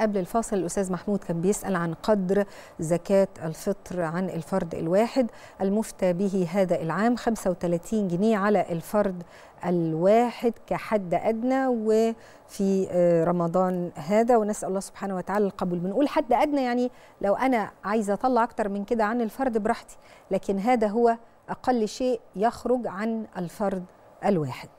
قبل الفاصل الأستاذ محمود كان بيسأل عن قدر زكاة الفطر عن الفرد الواحد المفتى به هذا العام 35 جنيه على الفرد الواحد كحد أدنى وفي آه، رمضان هذا ونسأل الله سبحانه وتعالى القبول بنقول حد أدنى يعني لو أنا عايزة أطلع أكتر من كده عن الفرد براحتي لكن هذا هو أقل شيء يخرج عن الفرد الواحد